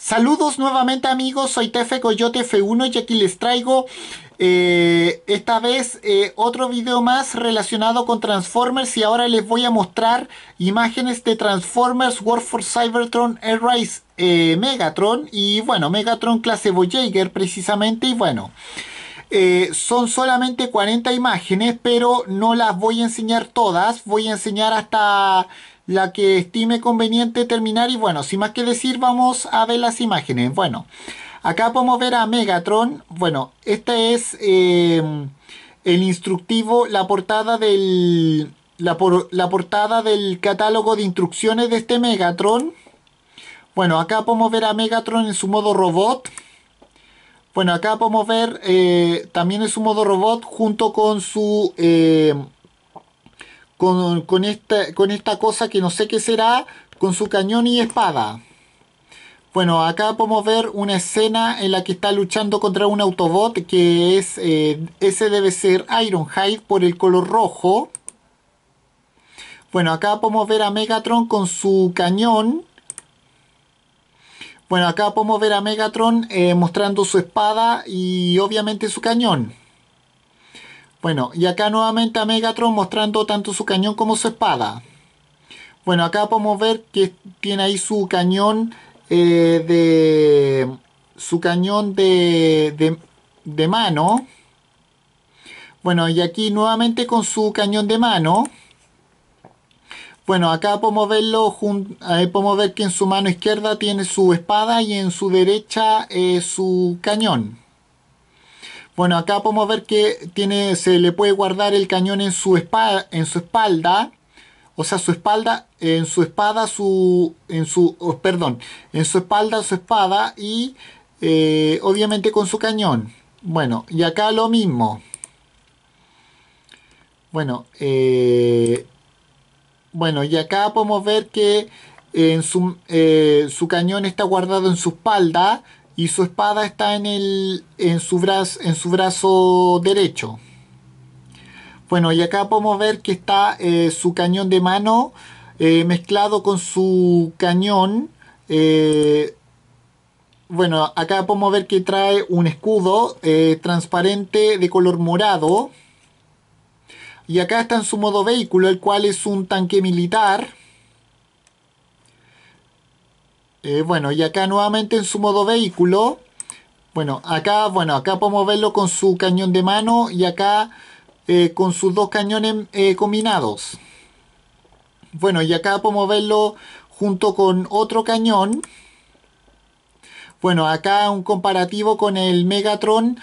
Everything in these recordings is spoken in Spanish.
Saludos nuevamente amigos, soy Tefe Coyote F1 y aquí les traigo eh, esta vez eh, otro video más relacionado con Transformers y ahora les voy a mostrar imágenes de Transformers War for Cybertron Air eh, Megatron y bueno, Megatron clase Voyager precisamente y bueno... Eh, son solamente 40 imágenes, pero no las voy a enseñar todas. Voy a enseñar hasta la que estime conveniente terminar. Y bueno, sin más que decir, vamos a ver las imágenes. Bueno, acá podemos ver a Megatron. Bueno, este es eh, el instructivo, la portada del... La, la portada del catálogo de instrucciones de este Megatron. Bueno, acá podemos ver a Megatron en su modo robot. Bueno, acá podemos ver, eh, también es un modo robot junto con su... Eh, con, esta, con esta cosa que no sé qué será, con su cañón y espada. Bueno, acá podemos ver una escena en la que está luchando contra un Autobot que es, eh, ese debe ser Ironhide por el color rojo. Bueno, acá podemos ver a Megatron con su cañón bueno, acá podemos ver a Megatron eh, mostrando su espada y obviamente su cañón. Bueno, y acá nuevamente a Megatron mostrando tanto su cañón como su espada. Bueno, acá podemos ver que tiene ahí su cañón eh, de... Su cañón de, de mano. Bueno, y aquí nuevamente con su cañón de mano. Bueno, acá podemos verlo, podemos ver que en su mano izquierda tiene su espada y en su derecha eh, su cañón. Bueno, acá podemos ver que tiene, se le puede guardar el cañón en su, espada, en su espalda. O sea, su espalda, en su espada, su, en su, perdón, en su espalda, su espada y eh, obviamente con su cañón. Bueno, y acá lo mismo. Bueno, eh, bueno, y acá podemos ver que eh, su, cañón está guardado en su espalda y su espada está en, su brazo, en su brazo derecho. Bueno, y acá podemos ver que está eh, su cañón de mano eh, mezclado con su cañón. bueno, acá podemos ver que trae un escudo transparente de color morado. Y acá está en su modo vehículo, el cual es un tanque militar. Eh, bueno, y acá nuevamente en su modo vehículo. Bueno, acá, bueno, acá podemos verlo con su cañón de mano y acá eh, con sus dos cañones eh, combinados. Bueno, y acá podemos verlo junto con otro cañón. Bueno, acá un comparativo con el Megatron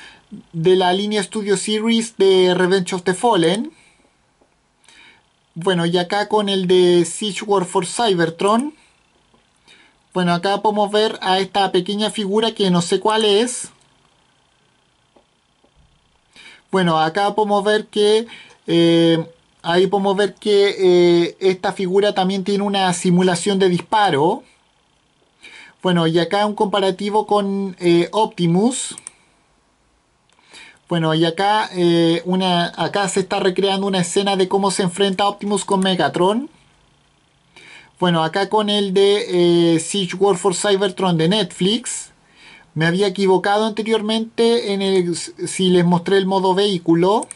de la línea Studio Series de Revenge of the Fallen. Bueno, y acá con el de Siege War for Cybertron. Bueno, acá podemos ver a esta pequeña figura que no sé cuál es. Bueno, acá podemos ver que... Eh, ahí podemos ver que eh, esta figura también tiene una simulación de disparo. Bueno, y acá un comparativo con eh, Optimus. Bueno, y acá, eh, una, acá se está recreando una escena de cómo se enfrenta Optimus con Megatron. Bueno, acá con el de eh, Siege War for Cybertron de Netflix. Me había equivocado anteriormente en el, si les mostré el modo vehículo.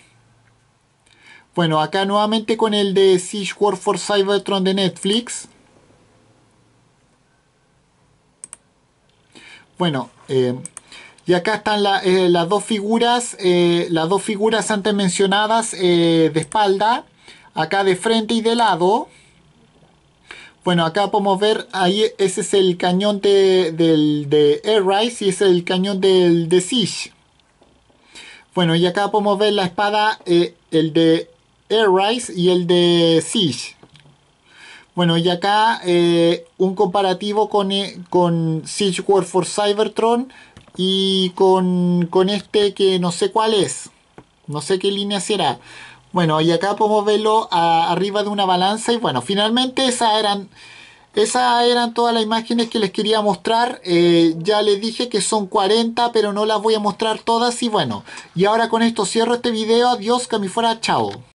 Bueno, acá nuevamente con el de Siege War for Cybertron de Netflix. Bueno, eh, y acá están eh, las dos figuras, eh, las dos figuras antes mencionadas eh, de espalda, acá de frente y de lado. Bueno, acá podemos ver, ahí ese es el cañón de, del, de Air Rise y es el cañón del de Siege. Bueno, y acá podemos ver la espada, el de Air Rise y el de Siege. Bueno, y acá un comparativo con, con Siege War for Cybertron y con, este que no sé cuál es, no sé qué línea será. Bueno, y acá podemos verlo arriba de una balanza y bueno, finalmente esas eran, esas eran todas las imágenes que les quería mostrar. Eh, ya les dije que son 40, pero no las voy a mostrar todas y bueno, y ahora con esto cierro este video. Adiós, que chao.